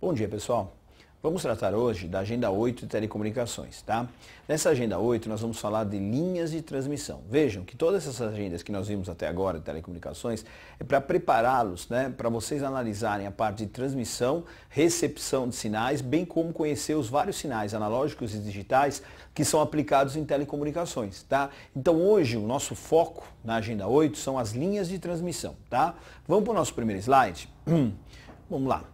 Bom dia, pessoal. Vamos tratar hoje da Agenda 8 de Telecomunicações, tá? Nessa Agenda 8 nós vamos falar de linhas de transmissão. Vejam que todas essas agendas que nós vimos até agora de telecomunicações é para prepará-los, né? Para vocês analisarem a parte de transmissão, recepção de sinais, bem como conhecer os vários sinais analógicos e digitais que são aplicados em telecomunicações, tá? Então hoje o nosso foco na Agenda 8 são as linhas de transmissão, tá? Vamos para o nosso primeiro slide? Vamos lá.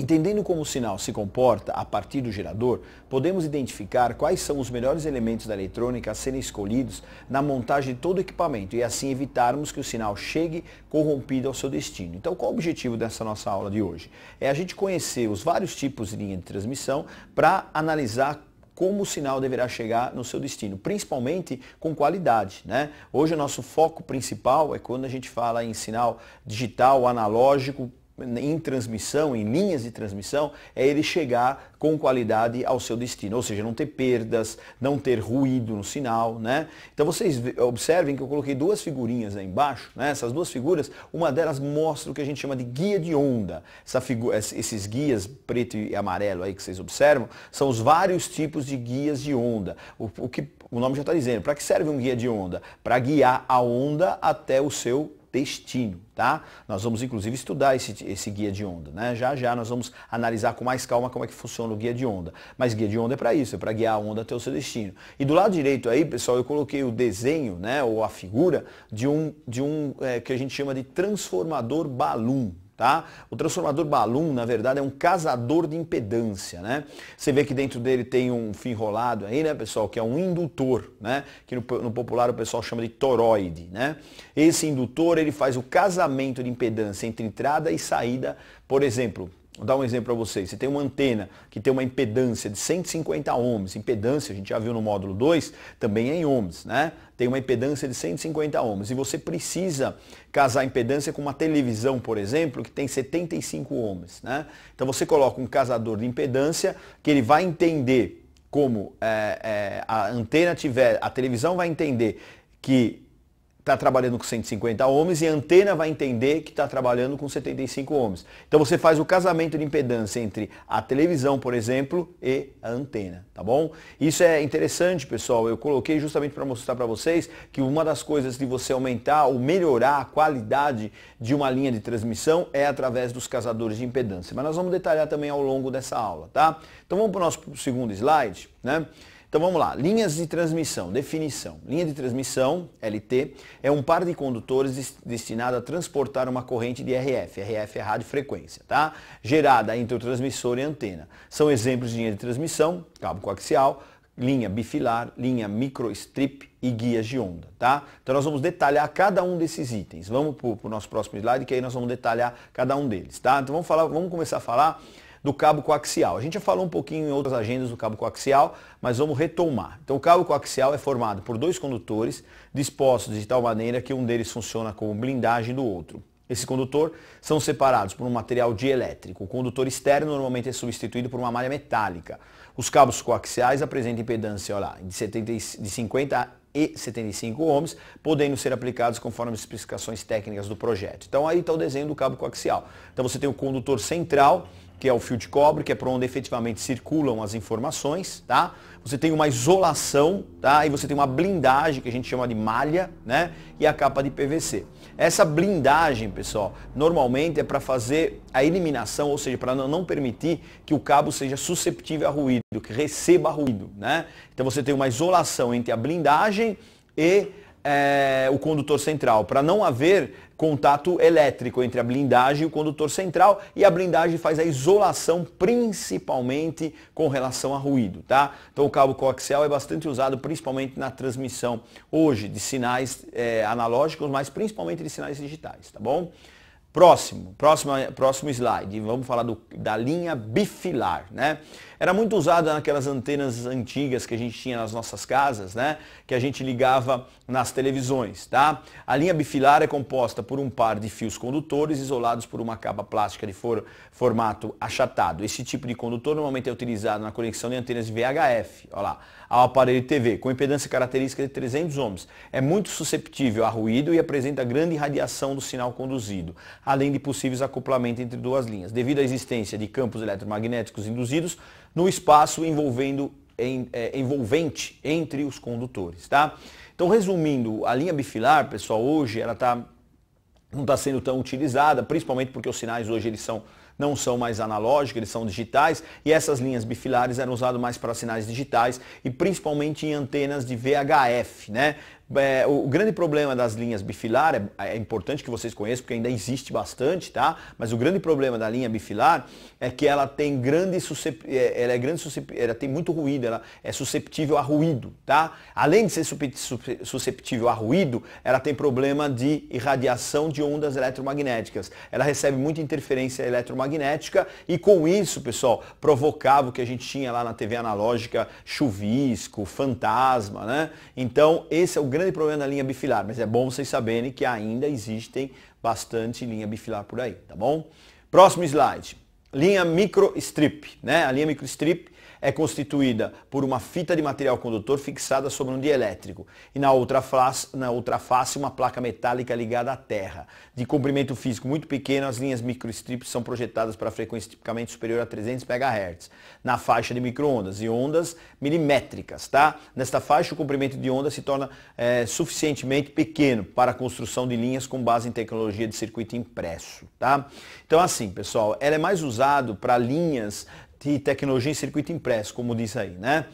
Entendendo como o sinal se comporta a partir do gerador, podemos identificar quais são os melhores elementos da eletrônica a serem escolhidos na montagem de todo o equipamento e assim evitarmos que o sinal chegue corrompido ao seu destino. Então, qual o objetivo dessa nossa aula de hoje? É a gente conhecer os vários tipos de linha de transmissão para analisar como o sinal deverá chegar no seu destino, principalmente com qualidade. Né? Hoje o nosso foco principal é quando a gente fala em sinal digital, analógico, em transmissão, em linhas de transmissão, é ele chegar com qualidade ao seu destino, ou seja, não ter perdas, não ter ruído no sinal, né? Então vocês observem que eu coloquei duas figurinhas aí embaixo, né? Essas duas figuras, uma delas mostra o que a gente chama de guia de onda. Essa figura, esses guias preto e amarelo aí que vocês observam, são os vários tipos de guias de onda. O, o que o nome já está dizendo, para que serve um guia de onda? Para guiar a onda até o seu destino, tá? Nós vamos inclusive estudar esse, esse guia de onda, né? Já já nós vamos analisar com mais calma como é que funciona o guia de onda. Mas guia de onda é para isso, é para guiar a onda até o seu destino. E do lado direito aí, pessoal, eu coloquei o desenho, né, ou a figura de um, de um é, que a gente chama de transformador balum, Tá? O transformador Balloon, na verdade, é um casador de impedância. Né? Você vê que dentro dele tem um fio enrolado aí, né, pessoal, que é um indutor, né? que no, no popular o pessoal chama de toroide. Né? Esse indutor ele faz o casamento de impedância entre entrada e saída, por exemplo, Vou dar um exemplo para vocês. Você tem uma antena que tem uma impedância de 150 ohms. Impedância, a gente já viu no módulo 2, também é em ohms, né? tem uma impedância de 150 ohms e você precisa casar a impedância com uma televisão, por exemplo, que tem 75 ohms. Né? Então você coloca um casador de impedância que ele vai entender como é, é, a antena tiver, a televisão vai entender que está trabalhando com 150 ohms e a antena vai entender que está trabalhando com 75 ohms. Então você faz o casamento de impedância entre a televisão, por exemplo, e a antena, tá bom? Isso é interessante, pessoal. Eu coloquei justamente para mostrar para vocês que uma das coisas de você aumentar ou melhorar a qualidade de uma linha de transmissão é através dos casadores de impedância. Mas nós vamos detalhar também ao longo dessa aula, tá? Então vamos para o nosso segundo slide, né? Então vamos lá, linhas de transmissão, definição. Linha de transmissão, LT, é um par de condutores destinado a transportar uma corrente de RF, RF é radiofrequência, tá? Gerada entre o transmissor e a antena. São exemplos de linha de transmissão, cabo coaxial, linha bifilar, linha microstrip e guias de onda, tá? Então nós vamos detalhar cada um desses itens. Vamos para o nosso próximo slide que aí nós vamos detalhar cada um deles, tá? Então vamos falar, vamos começar a falar do cabo coaxial. A gente já falou um pouquinho em outras agendas do cabo coaxial, mas vamos retomar. Então, o cabo coaxial é formado por dois condutores dispostos de tal maneira que um deles funciona como blindagem do outro. Esse condutor são separados por um material dielétrico. O condutor externo normalmente é substituído por uma malha metálica. Os cabos coaxiais apresentam impedância olha lá, de, 70, de 50 e 75 ohms, podendo ser aplicados conforme as especificações técnicas do projeto. Então aí está o desenho do cabo coaxial. Então você tem o condutor central que é o fio de cobre, que é por onde efetivamente circulam as informações, tá? Você tem uma isolação, tá? E você tem uma blindagem, que a gente chama de malha, né? E a capa de PVC. Essa blindagem, pessoal, normalmente é para fazer a eliminação, ou seja, para não permitir que o cabo seja susceptível a ruído, que receba ruído, né? Então você tem uma isolação entre a blindagem e é, o condutor central, para não haver contato elétrico entre a blindagem e o condutor central e a blindagem faz a isolação principalmente com relação a ruído, tá? Então o cabo coaxial é bastante usado principalmente na transmissão hoje de sinais é, analógicos, mas principalmente de sinais digitais, tá bom? Próximo, próximo, próximo slide, vamos falar do, da linha bifilar, né? Era muito usado naquelas antenas antigas que a gente tinha nas nossas casas, né? Que a gente ligava nas televisões, tá? A linha bifilar é composta por um par de fios condutores isolados por uma capa plástica de for, formato achatado. Esse tipo de condutor normalmente é utilizado na conexão de antenas de VHF, ó lá, ao aparelho de TV, com impedância característica de 300 ohms. É muito susceptível a ruído e apresenta grande radiação do sinal conduzido, além de possíveis acoplamentos entre duas linhas. Devido à existência de campos eletromagnéticos induzidos, no espaço envolvendo, em, é, envolvente entre os condutores. Tá? Então, resumindo, a linha bifilar, pessoal, hoje ela tá, não está sendo tão utilizada, principalmente porque os sinais hoje eles são não são mais analógicos, eles são digitais, e essas linhas bifilares eram usadas mais para sinais digitais e principalmente em antenas de VHF, né? É, o grande problema das linhas bifilar, é, é, importante que vocês conheçam, porque ainda existe bastante, tá? Mas o grande problema da linha bifilar é que ela tem grande é, ela é grande ela tem muito ruído, ela é susceptível a ruído, tá? Além de ser susceptível a ruído, ela tem problema de irradiação de ondas eletromagnéticas. Ela recebe muita interferência eletromagnética magnética e com isso, pessoal, provocava o que a gente tinha lá na TV analógica, chuvisco, fantasma, né? Então, esse é o grande problema da linha bifilar, mas é bom vocês saberem que ainda existem bastante linha bifilar por aí, tá bom? Próximo slide. Linha microstrip, né? A linha microstrip é constituída por uma fita de material condutor fixada sobre um dielétrico e na outra, face, na outra face uma placa metálica ligada à terra. De comprimento físico muito pequeno, as linhas microstrips são projetadas para frequência tipicamente superior a 300 MHz, na faixa de microondas e ondas milimétricas. Tá? Nesta faixa, o comprimento de onda se torna é, suficientemente pequeno para a construção de linhas com base em tecnologia de circuito impresso. Tá? Então assim, pessoal, ela é mais usada para linhas de tecnologia em circuito impresso, como diz aí, né?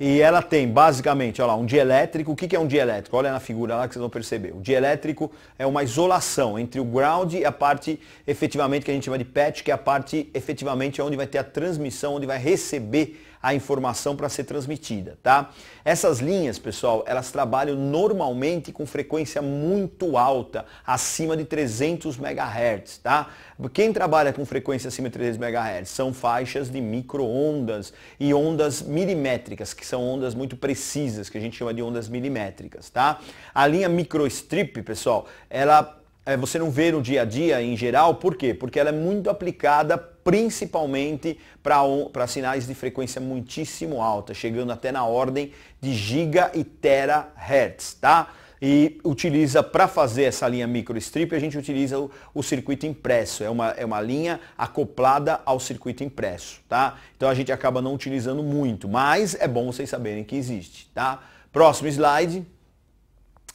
E ela tem basicamente, olha lá, um dielétrico. O que, que é um dielétrico? Olha na figura lá que vocês vão perceber. O dielétrico é uma isolação entre o ground e a parte efetivamente que a gente chama de patch, que é a parte efetivamente onde vai ter a transmissão, onde vai receber a informação para ser transmitida, tá? Essas linhas, pessoal, elas trabalham normalmente com frequência muito alta, acima de 300 MHz, tá? Quem trabalha com frequência acima de 300 MHz são faixas de microondas e ondas milimétricas, que são ondas muito precisas, que a gente chama de ondas milimétricas, tá? A linha microstrip, pessoal, ela eh, você não vê no dia a dia em geral, por quê? Porque ela é muito aplicada principalmente para sinais de frequência muitíssimo alta, chegando até na ordem de giga e terahertz, tá? E utiliza para fazer essa linha microstrip, a gente utiliza o, o, circuito impresso, é uma, é uma linha acoplada ao circuito impresso, tá? Então a gente acaba não utilizando muito, mas é bom vocês saberem que existe, tá? Próximo slide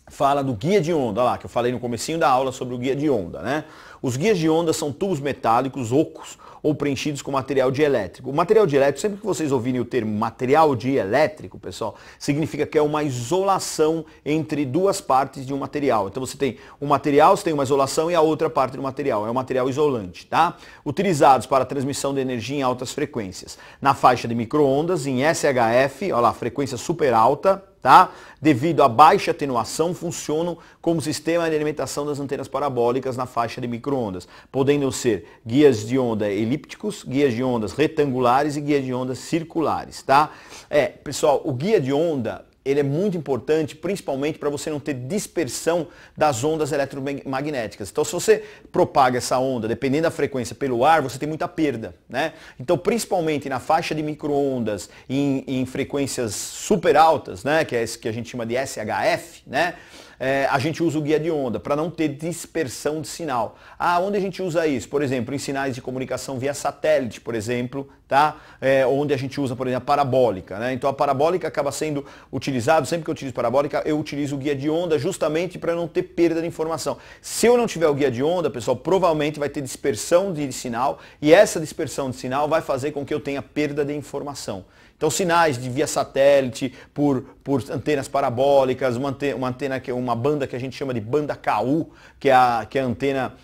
fala do guia de onda, lá que eu falei no comecinho da aula sobre o guia de onda, né? Os guias de onda são tubos metálicos ocos ou preenchidos com material dielétrico. O material dielétrico, sempre que vocês ouvirem o termo material dielétrico, pessoal, significa que é uma isolação entre duas partes de um material. Então você tem um material, você tem uma isolação e a outra parte do material. É um material isolante, tá? Utilizados para transmissão de energia em altas frequências. Na faixa de microondas, em SHF, olha lá, frequência super alta, Tá? Devido à baixa atenuação, funcionam como sistema de alimentação das antenas parabólicas na faixa de micro microondas, podendo ser guias de onda elípticos, guias de ondas retangulares e guias de ondas circulares, tá? É, pessoal, o guia de onda ele é muito importante, principalmente para você não ter dispersão das ondas eletromagnéticas. Então, se você propaga essa onda, dependendo da frequência, pelo ar, você tem muita perda. Né? Então, principalmente na faixa de microondas em, em frequências super altas, né? que é isso que a gente chama de SHF, né? é, a gente usa o guia de onda para não ter dispersão de sinal. Ah, onde a gente usa isso? Por exemplo, em sinais de comunicação via satélite, por exemplo, tá? É, onde a gente usa, por exemplo, a parabólica. Né? Então a parabólica acaba sendo utilizado, sempre que eu utilizo parabólica, eu utilizo o guia de onda justamente para não ter perda de informação. Se eu não tiver o guia de onda, pessoal, provavelmente vai ter dispersão de sinal e essa dispersão de sinal vai fazer com que eu tenha perda de informação. Então sinais de via satélite, por por antenas parabólicas, uma antena, uma antena que uma banda que a gente chama de banda KU, que é a, que é a antena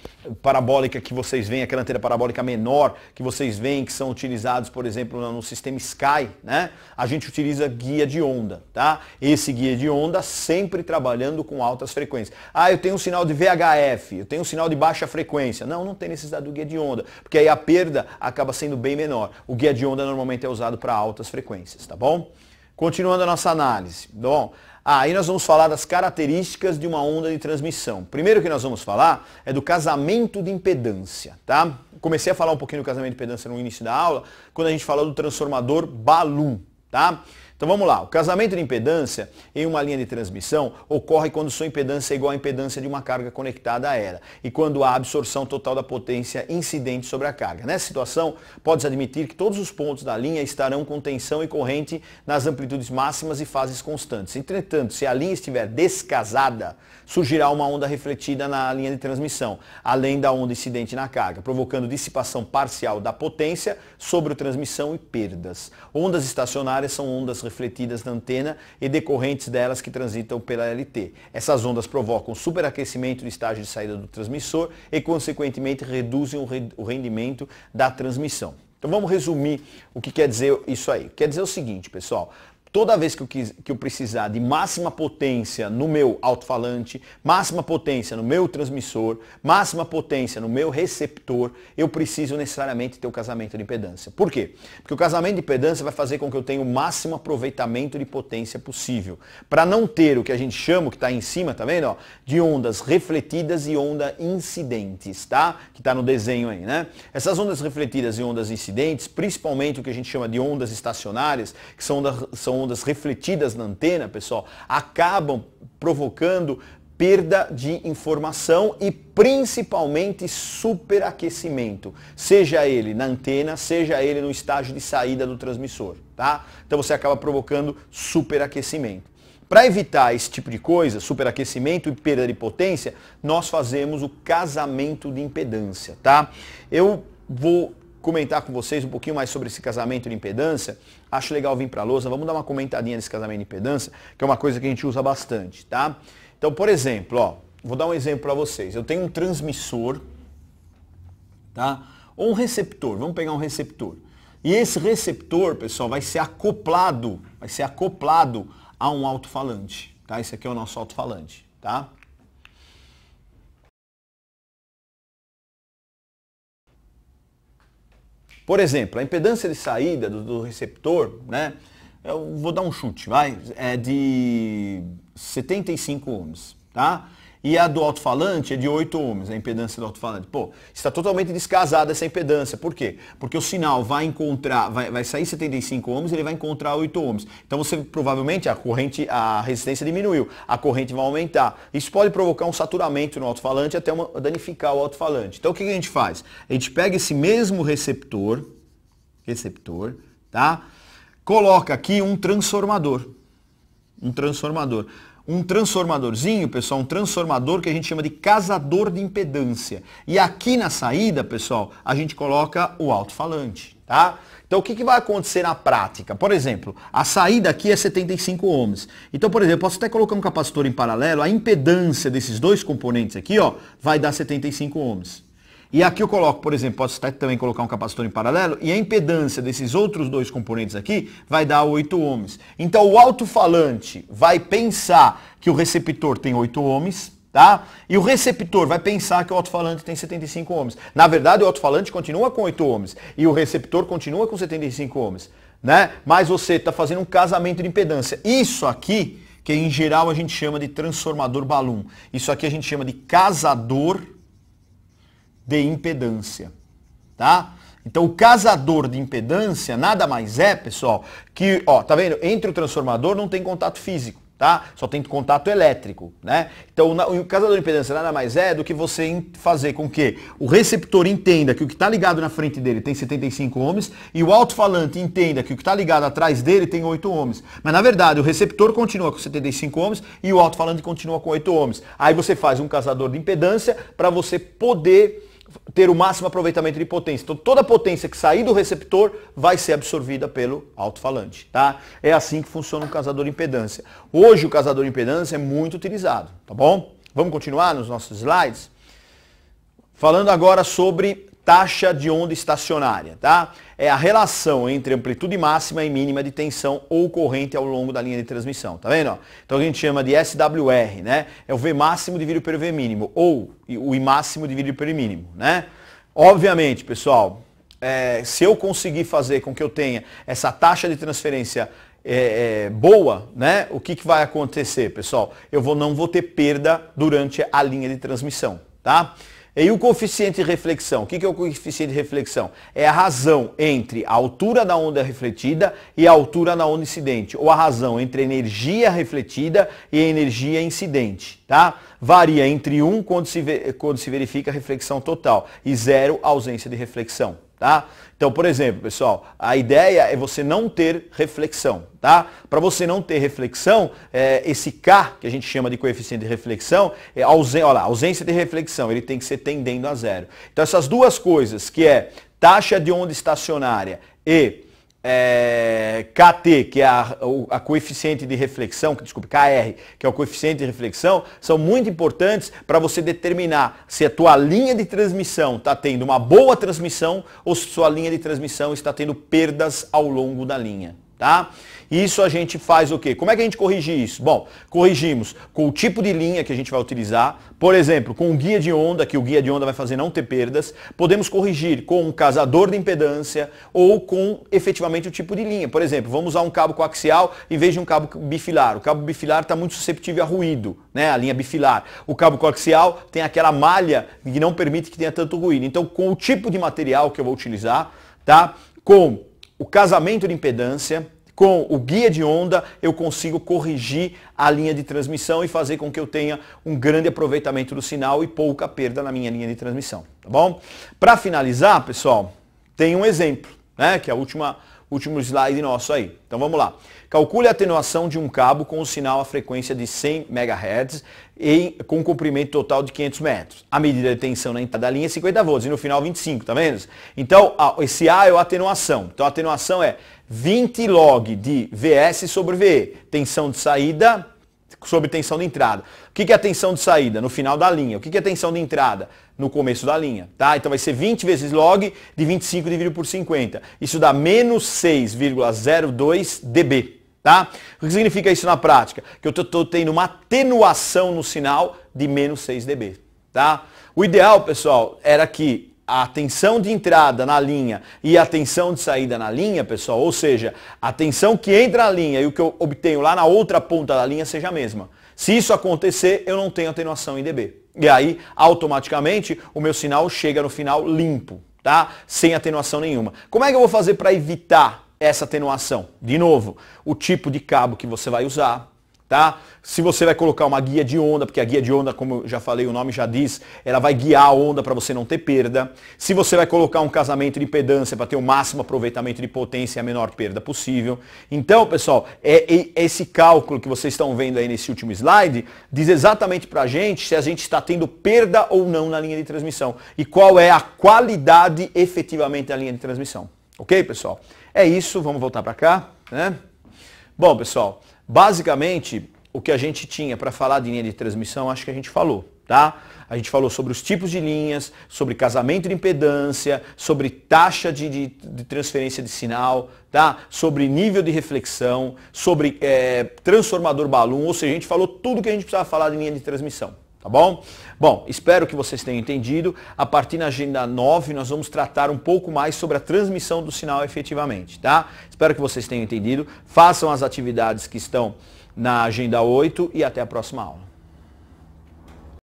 parabólica que vocês veem, aquela antena parabólica menor que vocês veem, que são utilizados, por exemplo, no, no sistema Sky, né? A gente utiliza guia de onda, tá? Esse guia de onda sempre trabalhando com altas frequências. Ah, eu tenho um sinal de VHF, eu tenho um sinal de baixa frequência. Não, não tem necessidade do guia de onda, porque aí a perda acaba sendo bem menor. O guia de onda normalmente é usado para altas frequências, tá bom? Continuando a nossa análise. Tá bom, ah, aí nós vamos falar das características de uma onda de transmissão. Primeiro que nós vamos falar é do casamento de impedância, tá? Comecei a falar um pouquinho do casamento de impedância no início da aula, quando a gente falou do transformador Balu, tá? Então vamos lá, o casamento de impedância em uma linha de transmissão ocorre quando sua impedância é igual à impedância de uma carga conectada a ela e quando há absorção total da potência incidente sobre a carga. Nessa situação, pode-se admitir que todos os pontos da linha estarão com tensão e corrente nas amplitudes máximas e fases constantes. Entretanto, se a linha estiver descasada, surgirá uma onda refletida na linha de transmissão, além da onda incidente na carga, provocando dissipação parcial da potência sobre a transmissão e perdas. Ondas estacionárias são ondas refletidas refletidas na antena e decorrentes delas que transitam pela LT. Essas ondas provocam superaquecimento do estágio de saída do transmissor e, consequentemente, reduzem o rendimento da transmissão. Então vamos resumir o que quer dizer isso aí. Quer dizer o seguinte, pessoal, toda vez que eu, quis, que eu precisar de máxima potência no meu alto-falante, máxima potência no meu transmissor, máxima potência no meu receptor, eu preciso necessariamente ter o casamento de impedância. Por quê? Porque o casamento de impedância vai fazer com que eu tenha o máximo aproveitamento de potência possível. Para não ter o que a gente chama, que está em cima, tá vendo? Ó, de ondas refletidas e ondas incidentes, tá? Que está no desenho aí, né? Essas ondas refletidas e ondas incidentes, principalmente o que a gente chama de ondas estacionárias, que são, ondas, são ondas refletidas na antena, pessoal, acabam provocando perda de informação e principalmente superaquecimento, seja ele na antena, seja ele no estágio de saída do transmissor, tá? Então você acaba provocando superaquecimento. Para evitar esse tipo de coisa, superaquecimento e perda de potência, nós fazemos o casamento de impedância, tá? Eu vou comentar com vocês um pouquinho mais sobre esse casamento de impedância, acho legal vir para a lousa. Vamos dar uma comentadinha nesse casamento de impedância, que é uma coisa que a gente usa bastante, tá? Então, por exemplo, ó, vou dar um exemplo para vocês. Eu tenho um transmissor, tá? Ou um receptor, vamos pegar um receptor. E esse receptor, pessoal, vai ser acoplado, vai ser acoplado a um alto-falante, tá? Esse aqui é o nosso alto-falante, tá? Por exemplo, a impedância de saída do, do receptor, né? Eu vou dar um chute, vai, é de 75 ohms, tá? E a do alto-falante é de 8 ohms, a impedância do alto-falante. Pô, está totalmente descasada essa impedância. Por quê? Porque o sinal vai encontrar, vai, vai sair 75 ohms, e ele vai encontrar 8 ohms. Então você provavelmente a corrente, a resistência diminuiu, a corrente vai aumentar. Isso pode provocar um saturamento no alto-falante até uma, danificar o alto-falante. Então o que a gente faz? A gente pega esse mesmo receptor, receptor, tá? Coloca aqui um transformador. Um transformador um transformadorzinho, pessoal, um transformador que a gente chama de casador de impedância. E aqui na saída, pessoal, a gente coloca o alto-falante, tá? Então o que, que vai acontecer na prática? Por exemplo, a saída aqui é 75 ohms. Então, por exemplo, posso até colocar um capacitor em paralelo, a impedância desses dois componentes aqui, ó, vai dar 75 ohms. E aqui eu coloco, por exemplo, posso até também colocar um capacitor em paralelo, e a impedância desses outros dois componentes aqui vai dar 8 ohms. Então o alto-falante vai pensar que o receptor tem 8 ohms, tá? E o receptor vai pensar que o alto-falante tem 75 ohms. Na verdade, o alto-falante continua com 8 ohms e o receptor continua com 75 ohms, né? Mas você está fazendo um casamento de impedância. Isso aqui, que em geral a gente chama de transformador balloon. Isso aqui a gente chama de casador de impedância, tá? Então, o casador de impedância nada mais é, pessoal, que, ó, tá vendo? Entre o transformador não tem contato físico, tá? Só tem contato elétrico, né? Então, o casador de impedância nada mais é do que você fazer com que o receptor entenda que o que está ligado na frente dele tem 75 ohms e o alto-falante entenda que o que está ligado atrás dele tem 8 ohms. Mas, na verdade, o receptor continua com 75 ohms e o alto-falante continua com 8 ohms. Aí você faz um casador de impedância para você poder ter o máximo aproveitamento de potência. Então, toda a potência que sair do receptor vai ser absorvida pelo alto-falante, tá? É assim que funciona um casador de impedância. Hoje o casador de impedância é muito utilizado, tá bom? Vamos continuar nos nossos slides? Falando agora sobre taxa de onda estacionária, tá? É a relação entre amplitude máxima e mínima de tensão ou corrente ao longo da linha de transmissão, tá vendo? Então a gente chama de SWR, né? É o V máximo dividido pelo V mínimo ou o I máximo dividido pelo I mínimo, né? Obviamente, pessoal, é, se eu conseguir fazer com que eu tenha essa taxa de transferência é, é, boa, né? O que, que vai acontecer, pessoal? Eu vou, não vou ter perda durante a linha de transmissão, tá? E o coeficiente de reflexão? O que é o coeficiente de reflexão? É a razão entre a altura da onda refletida e a altura da onda incidente, ou a razão entre a energia refletida e a energia incidente. Tá? Varia entre 1 quando se, quando se verifica a reflexão total e 0 ausência de reflexão tá? Então, por exemplo, pessoal, a ideia é você não ter reflexão, tá? Para você não ter reflexão, é, esse K, que a gente chama de coeficiente de reflexão, é olha lá, ausência de reflexão, ele tem que ser tendendo a zero. Então, essas duas coisas, que é taxa de onda estacionária e é, KT, que é a, a, coeficiente de reflexão, desculpe, KR, que é o coeficiente de reflexão, são muito importantes para você determinar se a tua linha de transmissão está tendo uma boa transmissão ou se sua linha de transmissão está tendo perdas ao longo da linha tá? Isso a gente faz o quê? Como é que a gente corrige isso? Bom, corrigimos com o tipo de linha que a gente vai utilizar, por exemplo, com o guia de onda, que o guia de onda vai fazer não ter perdas, podemos corrigir com um casador de impedância ou com efetivamente o tipo de linha. Por exemplo, vamos usar um cabo coaxial em vez de um cabo bifilar. O cabo bifilar está muito susceptível a ruído, né? a linha bifilar. O cabo coaxial tem aquela malha que não permite que tenha tanto ruído. Então, com o tipo de material que eu vou utilizar, tá? com o casamento de impedância, com o guia de onda, eu consigo corrigir a linha de transmissão e fazer com que eu tenha um grande aproveitamento do sinal e pouca perda na minha linha de transmissão, tá bom? Para finalizar, pessoal, tem um exemplo, né, que é a última Último slide nosso aí. Então vamos lá. Calcule a atenuação de um cabo com o sinal à frequência de 100 MHz e com um comprimento total de 500 metros. A medida de tensão na entrada da linha é 50 volts e no final 25, tá vendo? Então, esse A é a atenuação. Então a atenuação é 20 log de VS sobre VE. Tensão de saída sobre tensão de entrada. O que é a tensão de saída? No final da linha. O que é a tensão de entrada? No começo da linha. Tá? Então vai ser 20 vezes log de 25 dividido por 50. Isso dá menos 6,02 dB. Tá? O que significa isso na prática? Que eu estou tendo uma atenuação no sinal de menos 6 dB. Tá? O ideal, pessoal, era que a tensão de entrada na linha e a tensão de saída na linha, pessoal, ou seja, a tensão que entra na linha e o que eu obtenho lá na outra ponta da linha seja a mesma. Se isso acontecer, eu não tenho atenuação em dB. E aí, automaticamente, o meu sinal chega no final limpo, tá? Sem atenuação nenhuma. Como é que eu vou fazer para evitar essa atenuação? De novo, o tipo de cabo que você vai usar, tá? Se você vai colocar uma guia de onda, porque a guia de onda, como eu já falei, o nome já diz, ela vai guiar a onda para você não ter perda. Se você vai colocar um casamento de impedância para ter o máximo aproveitamento de potência e a menor perda possível. Então, pessoal, é, é esse cálculo que vocês estão vendo aí nesse último slide diz exatamente para a gente se a gente está tendo perda ou não na linha de transmissão e qual é a qualidade efetivamente da linha de transmissão. Ok, pessoal? É isso, vamos voltar para cá, né? Bom, pessoal, Basicamente, o que a gente tinha para falar de linha de transmissão, acho que a gente falou, tá? A gente falou sobre os tipos de linhas, sobre casamento de impedância, sobre taxa de, de, de transferência de sinal, tá? Sobre nível de reflexão, sobre é, transformador balão, ou seja, a gente falou tudo que a gente precisava falar de linha de transmissão. Tá bom? Bom, espero que vocês tenham entendido. A partir da agenda 9, nós vamos tratar um pouco mais sobre a transmissão do sinal efetivamente, tá? Espero que vocês tenham entendido. Façam as atividades que estão na agenda 8 e até a próxima aula.